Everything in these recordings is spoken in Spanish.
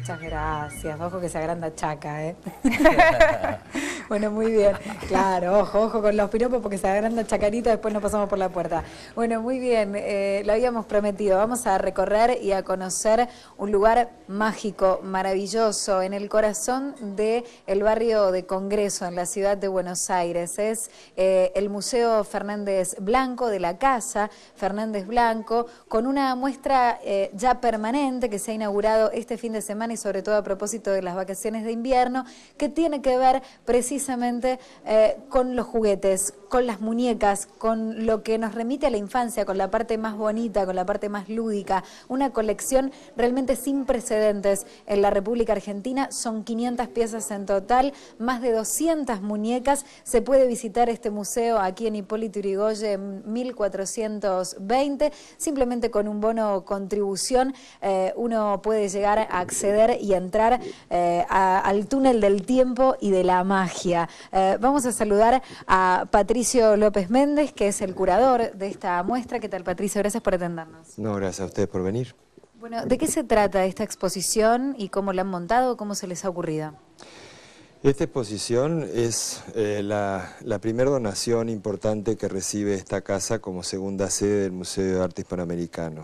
Muchas gracias. Ojo que se agranda Chaca, ¿eh? bueno, muy bien. Claro, ojo, ojo con los piropos porque se agranda Chacarita, después nos pasamos por la puerta. Bueno, muy bien. Eh, lo habíamos prometido. Vamos a recorrer y a conocer un lugar mágico, maravilloso, en el corazón del el barrio de Congreso, en la ciudad de Buenos Aires. Es eh, el Museo Fernández Blanco de la Casa Fernández Blanco, con una muestra eh, ya permanente que se ha inaugurado este fin de semana y sobre todo a propósito de las vacaciones de invierno, que tiene que ver precisamente eh, con los juguetes, con las muñecas, con lo que nos remite a la infancia, con la parte más bonita, con la parte más lúdica. Una colección realmente sin precedentes en la República Argentina. Son 500 piezas en total, más de 200 muñecas. Se puede visitar este museo aquí en Hipólito Yrigoyen en 1420. Simplemente con un bono contribución eh, uno puede llegar a acceder y entrar eh, al túnel del tiempo y de la magia. Eh, vamos a saludar a Patricio López Méndez, que es el curador de esta muestra. ¿Qué tal, Patricio? Gracias por atendernos. No, gracias a ustedes por venir. Bueno, ¿de qué se trata esta exposición y cómo la han montado? ¿Cómo se les ha ocurrido? Esta exposición es eh, la, primera donación importante que recibe esta casa como segunda sede del Museo de Arte Hispanoamericano.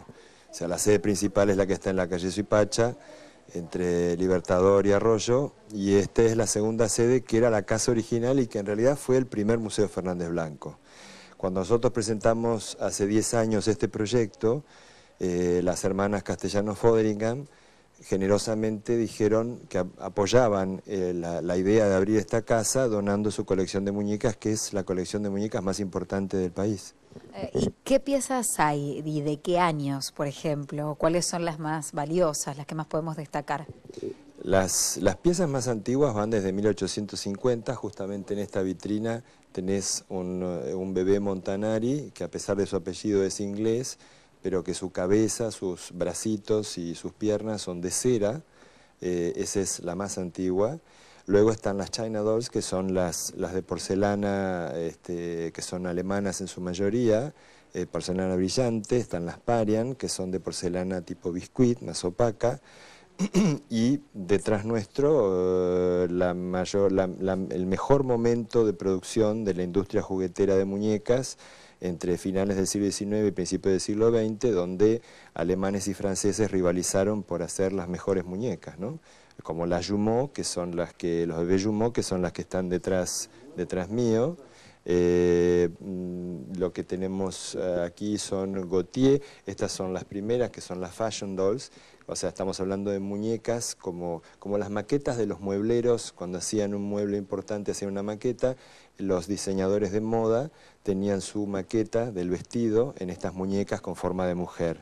O sea, la sede principal es la que está en la calle Suipacha, entre Libertador y Arroyo, y esta es la segunda sede que era la casa original y que en realidad fue el primer Museo Fernández Blanco. Cuando nosotros presentamos hace 10 años este proyecto, eh, las hermanas castellanos Foderingham generosamente dijeron que apoyaban eh, la, idea de abrir esta casa donando su colección de muñecas, que es la colección de muñecas más importante del país. Eh, ¿Y qué piezas hay y de qué años, por ejemplo? ¿Cuáles son las más valiosas, las que más podemos destacar? Las, piezas más antiguas van desde 1850, justamente en esta vitrina tenés eh, un, bebé Montanari, que a pesar de su apellido es inglés, pero que su cabeza, sus bracitos y sus piernas son de cera, eh, esa es la más antigua. Luego están las China Dolls, que son las, de porcelana, este, que son alemanas en su mayoría, eh, porcelana brillante. Están las Parian, que son de porcelana tipo biscuit, más opaca. y detrás nuestro, eh, el mejor momento de producción de la industria juguetera de muñecas, entre finales del siglo XIX y principios del siglo XX, donde alemanes y franceses rivalizaron por hacer las mejores muñecas, como las Jumeau, que son las que, los que son las que están detrás, detrás mío. Eh, mm, lo que tenemos eh, aquí son Gautier, estas son las primeras, que son las Fashion Dolls, o sea, estamos hablando de muñecas como, como las maquetas de los muebleros, cuando hacían un mueble importante, hacían una maqueta, los diseñadores de moda tenían su maqueta del vestido en estas muñecas con forma de mujer.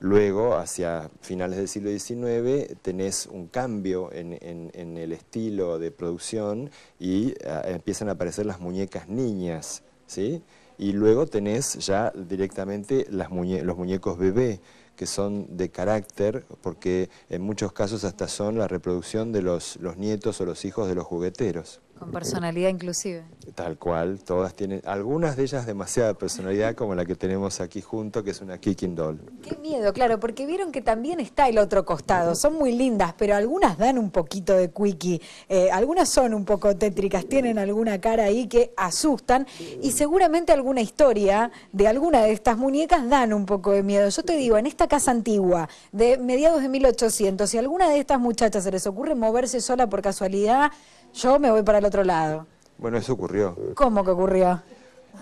Luego, hacia finales del siglo XIX, tenés un cambio en, el estilo de producción y ah, empiezan a aparecer las muñecas niñas, ¿sí? Y luego tenés ya directamente los muñecos bebé, que son de carácter, porque en muchos casos hasta son la reproducción de los nietos o los hijos de los jugueteros. Con personalidad inclusive. Tal cual, todas tienen, algunas de ellas demasiada personalidad como la que tenemos aquí junto, que es una kicking doll. Qué miedo, claro, porque vieron que también está el otro costado. Son muy lindas, pero algunas dan un poquito de quickie. Eh, algunas son un poco tétricas, tienen alguna cara ahí que asustan y seguramente alguna historia de alguna de estas muñecas dan un poco de miedo. Yo te digo, en esta casa antigua de mediados de 1800, si alguna de estas muchachas se les ocurre moverse sola por casualidad, yo me voy para el otro lado. Bueno, eso ocurrió. ¿Cómo que ocurrió?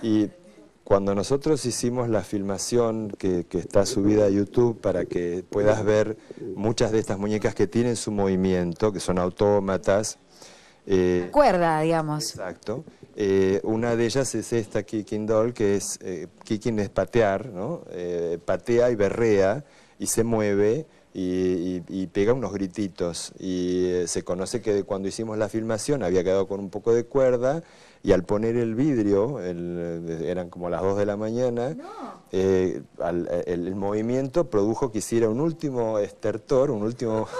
Y cuando nosotros hicimos la filmación que, está subida a YouTube para que puedas ver muchas de estas muñecas que tienen su movimiento, que son autómatas. Eh, cuerda, digamos. Exacto. Eh, una de ellas es esta kicking doll, que es, eh, Kikin es patear, ¿no? patea y berrea y se mueve y, pega unos grititos. Y eh, se conoce que cuando hicimos la filmación había quedado con un poco de cuerda y al poner el vidrio, eh, eran como las 2 de la mañana, eh, el, movimiento produjo que hiciera un último estertor, un último...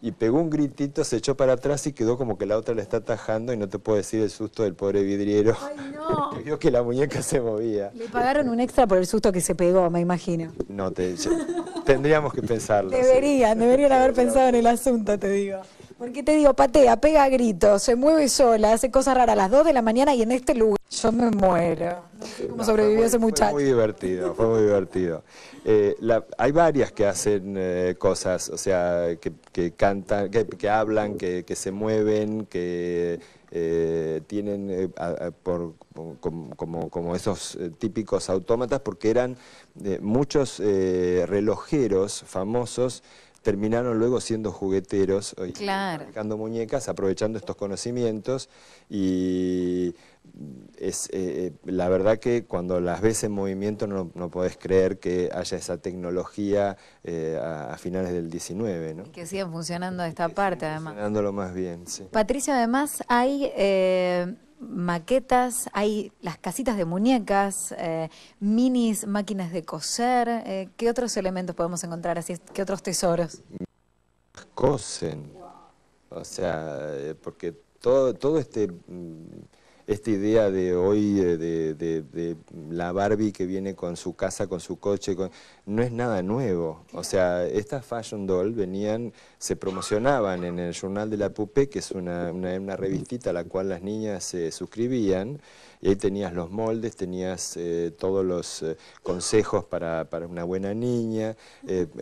y pegó un gritito, se echó para atrás y quedó como que la otra le está tajando y no te puedo decir el susto del pobre vidriero. ¡Ay, no! que vio que la muñeca se movía. Le pagaron un extra por el susto que se pegó, me imagino. No, te, tendríamos que pensarlo. Deberían, deberían haber pensado en el asunto, te digo. Porque te digo, patea, pega gritos, se mueve sola, hace cosas raras a las 2 de la mañana y en este lugar. Yo me muero. ¿Cómo sobrevivió muy, ese muchacho? Fue muy divertido, fue muy divertido. Eh, hay varias que hacen eh, cosas, o sea, que, cantan, que, hablan, que, se mueven, que eh, tienen por, como, como, esos típicos autómatas, porque eran muchos relojeros famosos terminaron luego siendo jugueteros, eh, claro. muñecas, aprovechando estos conocimientos y es eh, eh, la verdad que cuando las ves en movimiento no, podés creer que haya esa tecnología a, finales del 19, que sigan funcionando esta parte, además. Funcionándolo más bien, sí. Patricia, además hay maquetas, hay las casitas de muñecas, eh, minis, máquinas de coser. Eh, ¿Qué otros elementos podemos encontrar así? ¿Qué otros tesoros? Cosen. O sea, eh, porque todo, todo este mm, esta idea de hoy eh, de, la Barbie que viene con su casa, con su coche, no es nada nuevo. O sea, estas fashion doll venían, se promocionaban en el Journal de la Pupé, que es una, una, revistita a la cual las niñas se suscribían, y ahí tenías los moldes, tenías eh, todos los eh, consejos para, una buena niña,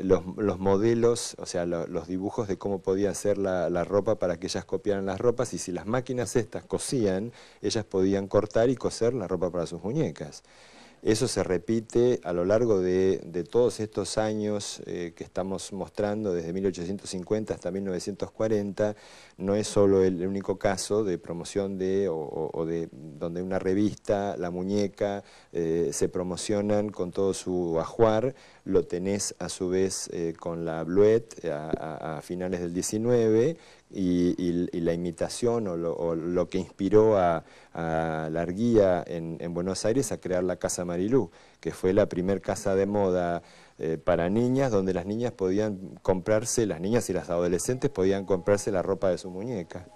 los, los, modelos, o sea, los dibujos de cómo podía ser la, ropa para que ellas copiaran las ropas, y si las máquinas estas cosían, podían cortar y coser la ropa para sus muñecas. Eso se repite a lo largo de, todos estos años eh, que estamos mostrando, desde 1850 hasta 1940, no es solo el único caso de promoción de, o, de donde una revista, la muñeca, eh, se promocionan con todo su ajuar, lo tenés a su vez eh, con la Bluet eh, a, finales del 19 y, la imitación o lo, que inspiró a, la en, Buenos Aires a crear la Casa Marilú, que fue la primer casa de moda eh, para niñas donde las niñas podían comprarse, las niñas y las adolescentes podían comprarse la ropa de su muñeca.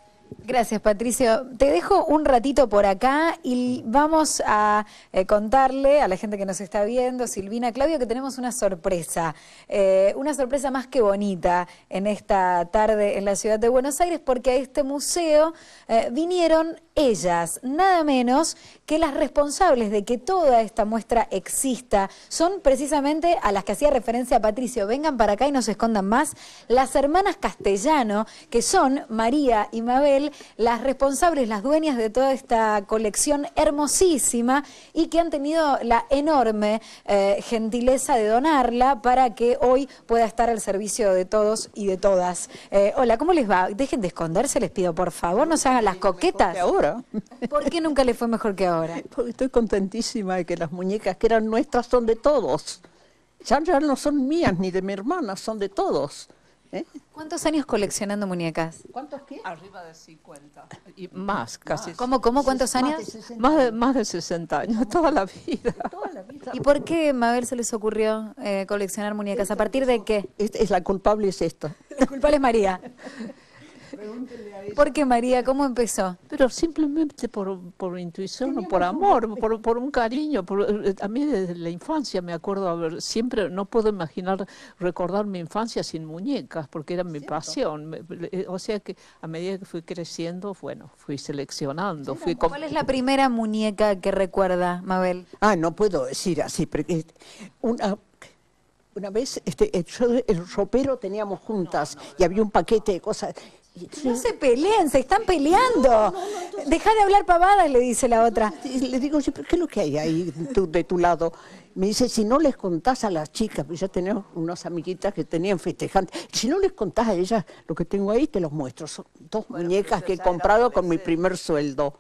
Gracias, Patricio. Te dejo un ratito por acá y vamos a eh, contarle a la gente que nos está viendo, Silvina, Claudio, que tenemos una sorpresa, eh, una sorpresa más que bonita en esta tarde en la ciudad de Buenos Aires, porque a este museo eh, vinieron ellas, nada menos que las responsables de que toda esta muestra exista, son precisamente a las que hacía referencia Patricio, vengan para acá y no se escondan más, las hermanas castellano, que son María y Mabel, las responsables, las dueñas de toda esta colección hermosísima y que han tenido la enorme eh, gentileza de donarla para que hoy pueda estar al servicio de todos y de todas. Eh, hola, ¿cómo les va? Dejen de esconderse, les pido por favor, no se hagan las coquetas. ahora. ¿Por qué nunca les fue mejor que ahora? Porque estoy contentísima de que las muñecas que eran nuestras son de todos. Ya, ya no son mías ni de mi hermana, son de todos. ¿Eh? ¿Cuántos años coleccionando muñecas? ¿Cuántos qué? Arriba de 50. Y más, ah, casi. ¿Cómo, cómo cuántos años? Más de 60, más de, 60 años, toda la vida. Toda la vida. ¿Y por qué Mabel se les ocurrió eh, coleccionar muñecas? ¿A partir de qué? Es, es la culpable es esta. La culpable es María. Porque María, ¿cómo empezó? Pero simplemente por, intuición por amor, por, un cariño. Eh, a mí desde la infancia me acuerdo, a siempre no puedo imaginar recordar mi infancia sin muñecas, porque era mi pasión. Eh, o sea que a medida que fui creciendo, bueno, fui seleccionando. Fui ¿Cuál es la primera muñeca que recuerda, Mabel? Ah, no puedo decir así, porque eh, una una vez este, el, ropero teníamos juntas y había un paquete de cosas no se peleen, se están peleando. Deja de hablar pavadas, le dice la otra. Y le digo, ¿qué es lo que hay ahí de tu lado? Me dice, si no les contás a las chicas, pues ya tenemos unas amiguitas que tenían festejantes, si no les contás a ellas lo que tengo ahí, te los muestro. Son dos muñecas que he comprado con mi primer sueldo.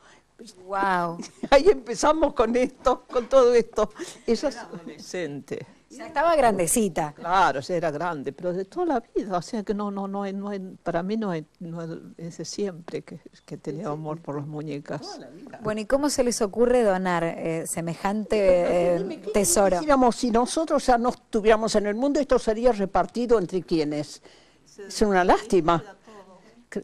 Wow. Ahí empezamos con esto, con todo esto. es adolescente estaba grandecita. Claro, ya era grande, pero de toda la vida, o sea que no, no, no, no para mí no, es de siempre que, que tenía amor por las muñecas. Bueno, ¿y cómo se les ocurre donar eh, semejante eh, tesoro? Digamos, si nosotros ya no estuviéramos en el mundo, esto sería repartido entre quienes. Es una lástima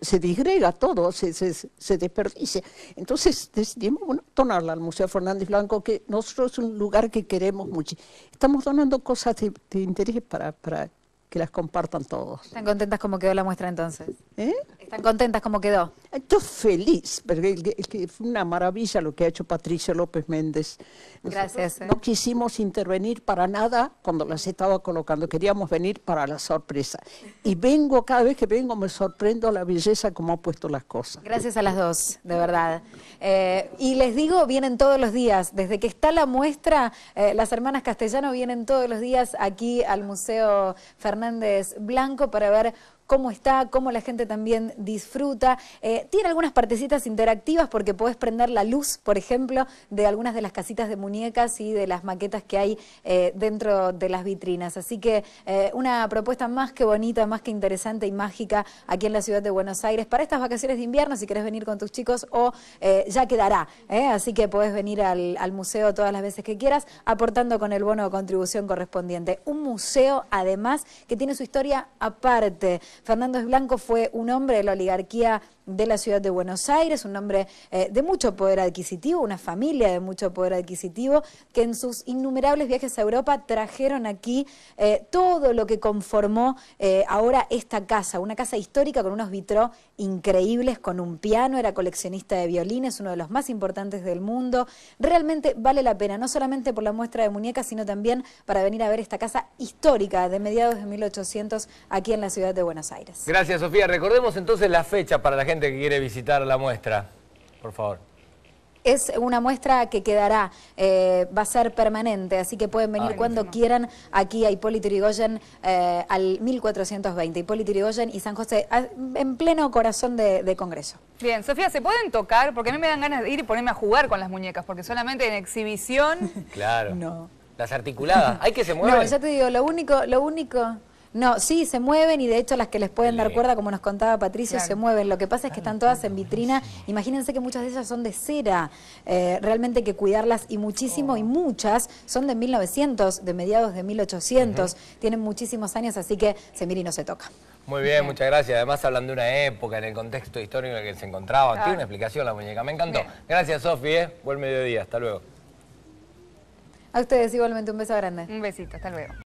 se disgrega todo, se, se, desperdicia. Entonces decidimos bueno, donarla al Museo Fernández Blanco, que nosotros es un lugar que queremos mucho. Estamos donando cosas de, de interés para, para que las compartan todos. ¿Están contentas como quedó la muestra entonces? ¿Eh? ¿Están contentas como quedó? Estoy eh, feliz, porque es fue una maravilla lo que ha hecho Patricia López Méndez. Gracias. Eh. No quisimos intervenir para nada cuando las estaba colocando, queríamos venir para la sorpresa. Y vengo, cada vez que vengo me sorprendo la belleza como ha puesto las cosas. Gracias a las dos, de verdad. Eh, y les digo, vienen todos los días, desde que está la muestra, las hermanas castellano vienen todos los días aquí al Museo Fernández Fernández Blanco para ver cómo está, cómo la gente también disfruta. Eh, tiene algunas partecitas interactivas porque podés prender la luz, por ejemplo, de algunas de las casitas de muñecas y de las maquetas que hay eh, dentro de las vitrinas. Así que eh, una propuesta más que bonita, más que interesante y mágica aquí en la ciudad de Buenos Aires para estas vacaciones de invierno, si querés venir con tus chicos o ya quedará. Así que podés venir al, museo todas las veces que quieras, aportando con el bono de contribución correspondiente. Un museo, además, que tiene su historia aparte. ...Fernando Blanco fue un hombre de la oligarquía de la ciudad de Buenos Aires, un hombre eh, de mucho poder adquisitivo, una familia de mucho poder adquisitivo, que en sus innumerables viajes a Europa trajeron aquí eh, todo lo que conformó eh, ahora esta casa, una casa histórica con unos vitró increíbles, con un piano, era coleccionista de violines, uno de los más importantes del mundo. Realmente vale la pena, no solamente por la muestra de muñecas, sino también para venir a ver esta casa histórica de mediados de 1800 aquí en la ciudad de Buenos Aires. Gracias, Sofía. Recordemos entonces la fecha para la gente que quiere visitar la muestra, por favor. Es una muestra que quedará, eh, va a ser permanente, así que pueden venir cuando quieran aquí a Hipólito Yrigoyen eh, al 1420. Hipólito Yrigoyen y San José, ah, en pleno corazón de, Congreso. Bien, Sofía, ¿se pueden tocar? Porque a mí me dan ganas de ir y ponerme a jugar con las muñecas, porque solamente en exhibición... claro. No. Las articuladas, hay que se mueven. No, ya te digo, lo único, lo único no, sí, se mueven y de hecho las que les pueden dar cuerda, como nos contaba Patricio, se mueven. Lo que pasa es que están todas en vitrina. Imagínense que muchas de ellas son de cera. Eh, realmente hay que cuidarlas y muchísimo, y oh. muchas son de 1900, de mediados de 1800. Tienen muchísimos años, así que se mira y no se toca. Muy bien, muchas gracias. Además, hablando de una época, en el contexto histórico en el que se encontraban. Ah. Tiene una explicación la muñeca, me encantó. Gracias, Sofi. ¿eh? Buen mediodía, hasta luego. A ustedes igualmente un beso grande. Un besito, hasta luego.